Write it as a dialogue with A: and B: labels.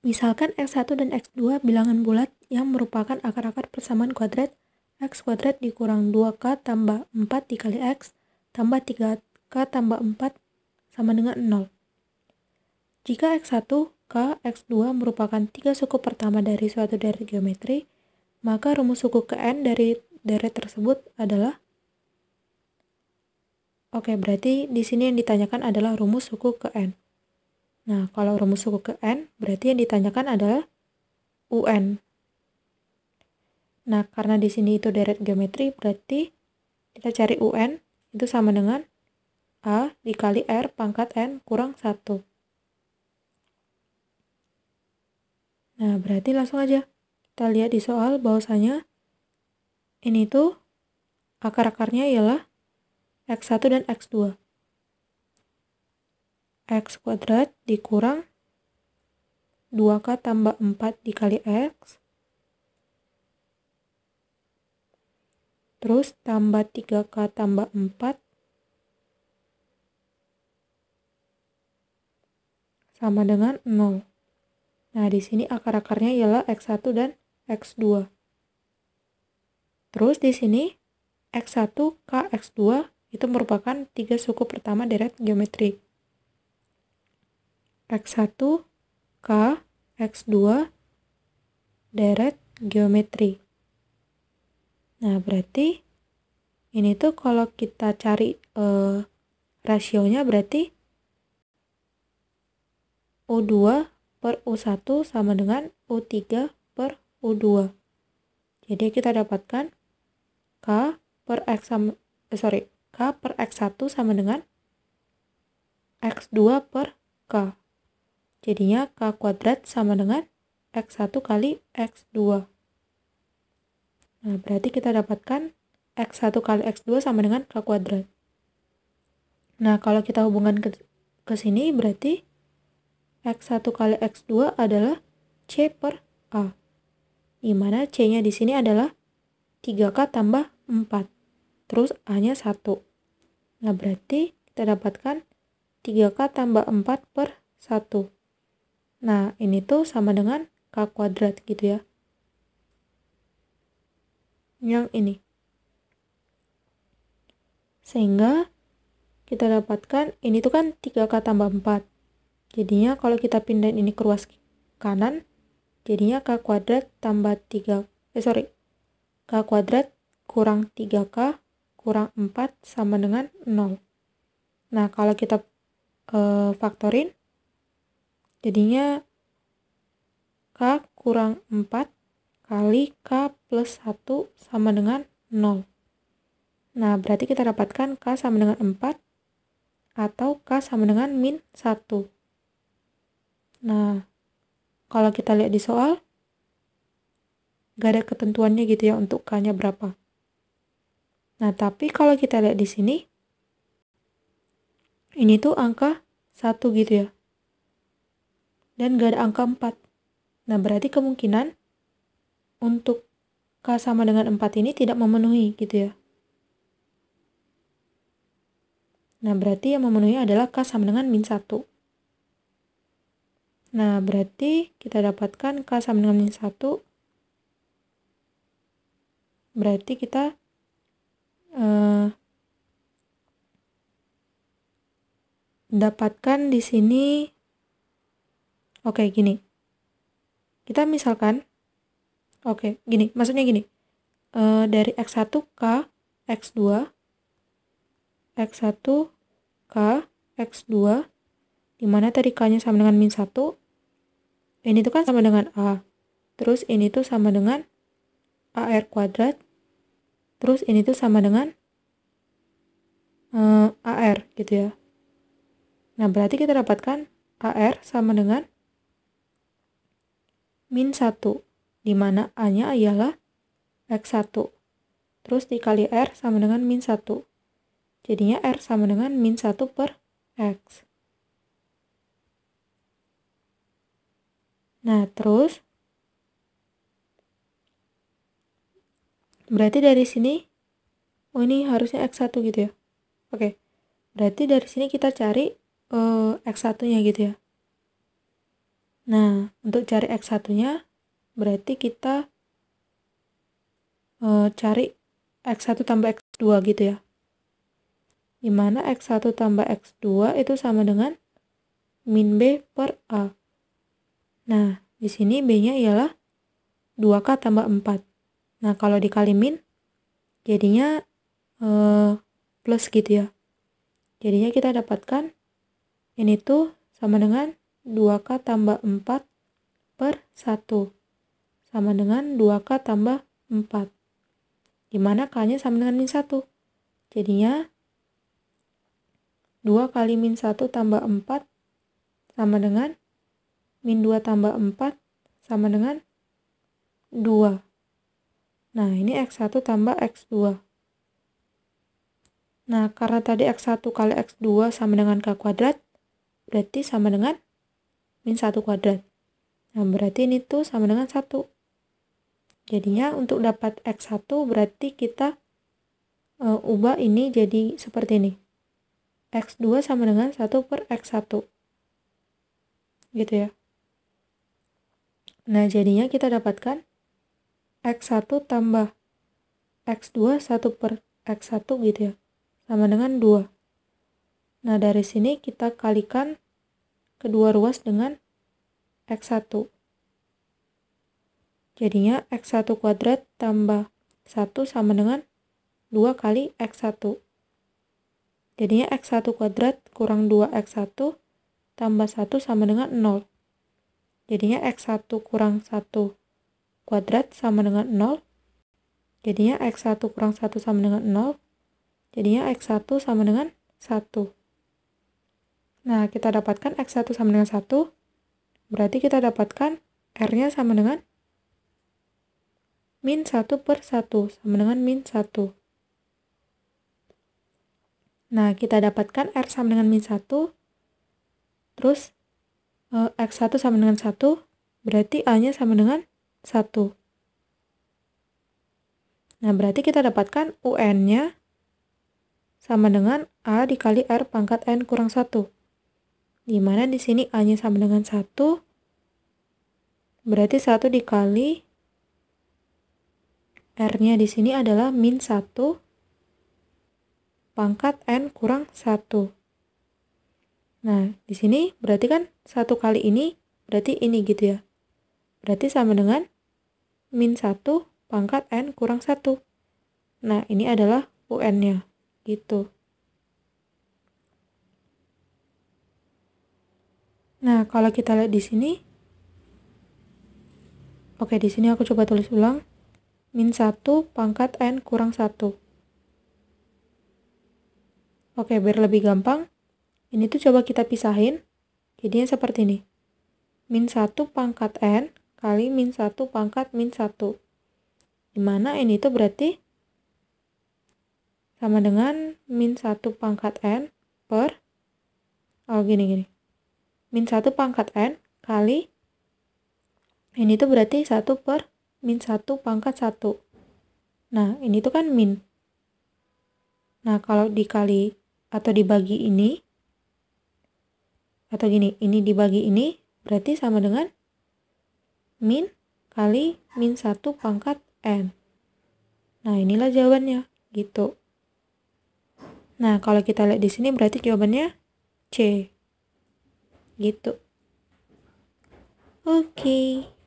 A: Misalkan X1 dan X2 bilangan bulat yang merupakan akar-akar persamaan kuadrat X kuadrat dikurang 2K tambah 4 dikali X tambah 3K tambah 4 sama dengan 0. Jika X1, K, X2 merupakan tiga suku pertama dari suatu deret geometri, maka rumus suku ke N dari deret tersebut adalah Oke, berarti di sini yang ditanyakan adalah rumus suku ke N. Nah, kalau rumus suku ke N, berarti yang ditanyakan adalah UN. Nah, karena di sini itu deret geometri, berarti kita cari UN itu sama dengan A dikali R pangkat N kurang 1. Nah, berarti langsung aja kita lihat di soal bahwasanya ini tuh akar-akarnya ialah X1 dan X2. X kuadrat dikurang 2K tambah 4 dikali X. Terus tambah 3K tambah 4. Sama dengan 0. Nah, di sini akar-akarnya ialah X1 dan X2. Terus di sini X1 K X2 itu merupakan tiga suku pertama deret geometri. X1, K, X2, deret geometri. Nah, berarti ini tuh kalau kita cari eh, rasionya berarti U2 per U1 sama dengan U3 per U2. Jadi kita dapatkan K per X eh, sorry, K per X1 sama dengan X2 per K. Jadinya K kuadrat sama dengan X1 kali X2. Nah, berarti kita dapatkan X1 kali X2 sama dengan K kuadrat. Nah, kalau kita hubungkan ke, ke sini berarti X1 kali X2 adalah C per A. Di mana C-nya di sini adalah 3K tambah 4. Terus A-nya 1. Nah, berarti kita dapatkan 3K tambah 4 per 1. Nah, ini tuh sama dengan K kuadrat gitu ya. Yang ini. Sehingga kita dapatkan ini tuh kan 3K tambah 4. Jadinya kalau kita pindahin ini ke ruas kanan, jadinya K kuadrat tambah 3, eh sorry, K kuadrat kurang 3K kurang 4 sama dengan 0. Nah, kalau kita e, faktorin, Jadinya K kurang 4 kali K plus 1 sama dengan 0. Nah, berarti kita dapatkan K sama dengan 4 atau K sama dengan min 1. Nah, kalau kita lihat di soal, gak ada ketentuannya gitu ya untuk K-nya berapa. Nah, tapi kalau kita lihat di sini, ini tuh angka 1 gitu ya dan gak ada angka 4. Nah, berarti kemungkinan untuk K sama dengan 4 ini tidak memenuhi gitu ya. Nah, berarti yang memenuhi adalah K sama dengan min 1. Nah, berarti kita dapatkan K sama dengan min 1. Berarti kita Uh, dapatkan di sini Oke, gini. Kita misalkan, oke, gini. Maksudnya gini, e, dari x 1 ke X2, x 1 ke X2, dimana tadi K-nya sama dengan min 1, ini tuh kan sama dengan A. Terus ini tuh sama dengan AR kuadrat. Terus ini tuh sama dengan uh, eh, AR gitu ya. Nah, berarti kita dapatkan AR sama dengan min 1, di mana A-nya ialah X1. Terus dikali R sama dengan min 1. Jadinya R sama dengan min 1 per X. Nah, terus berarti dari sini oh ini harusnya X1 gitu ya. Oke. Berarti dari sini kita cari uh, eh, X1-nya gitu ya. Nah, untuk cari X1-nya, berarti kita e, cari X1 tambah X2 gitu ya. Dimana X1 tambah X2 itu sama dengan min B per A. Nah, di sini B-nya ialah 2K tambah 4. Nah, kalau dikali min, jadinya e, plus gitu ya. Jadinya kita dapatkan ini tuh sama dengan 2K tambah 4 per 1 sama dengan 2K tambah 4 dimana K-nya sama dengan min 1 jadinya 2 kali min 1 tambah 4 sama dengan min 2 tambah 4 sama dengan 2. Nah, ini X1 tambah X2. Nah, karena tadi X1 kali X2 sama dengan K kuadrat, berarti sama dengan min 1 kuadrat. Nah, berarti ini tuh sama dengan 1. Jadinya untuk dapat X1 berarti kita e, ubah ini jadi seperti ini. X2 sama dengan 1 per X1. Gitu ya. Nah, jadinya kita dapatkan X1 tambah X2 1 per X1 gitu ya. Sama dengan 2. Nah, dari sini kita kalikan kedua ruas dengan X1. Jadinya X1 kuadrat tambah 1 sama dengan 2 kali X1. Jadinya X1 kuadrat kurang 2X1 tambah 1 sama dengan 0. Jadinya X1 kurang 1 kuadrat sama dengan 0. Jadinya X1 kurang 1 sama dengan 0. Jadinya X1 sama dengan 1. Nah, kita dapatkan X1 sama dengan 1. Berarti kita dapatkan R-nya sama dengan min 1 per 1 sama dengan min 1. Nah, kita dapatkan R sama dengan min 1. Terus, eh, X1 sama dengan 1. Berarti A-nya sama dengan 1. Nah, berarti kita dapatkan UN-nya sama dengan A dikali R pangkat N kurang 1. Di mana di sini A-nya sama dengan satu, Berarti satu dikali R-nya di sini adalah min satu pangkat N kurang satu. Nah, di sini berarti kan satu kali ini berarti ini gitu ya. Berarti sama dengan min satu pangkat N kurang satu. Nah, ini adalah UN-nya. Gitu. Nah, kalau kita lihat di sini, oke, di sini aku coba tulis ulang. Min 1 pangkat N kurang 1. Oke, biar lebih gampang, ini tuh coba kita pisahin. Jadinya seperti ini. Min 1 pangkat N kali min 1 pangkat min 1. Dimana N itu berarti sama dengan min 1 pangkat N per, oh gini-gini min 1 pangkat n kali ini tuh berarti 1 per min 1 pangkat 1. Nah, ini tuh kan min. Nah, kalau dikali atau dibagi ini, atau gini, ini dibagi ini, berarti sama dengan min kali min 1 pangkat n. Nah, inilah jawabannya, gitu. Nah, kalau kita lihat di sini berarti jawabannya C gitu oke okay.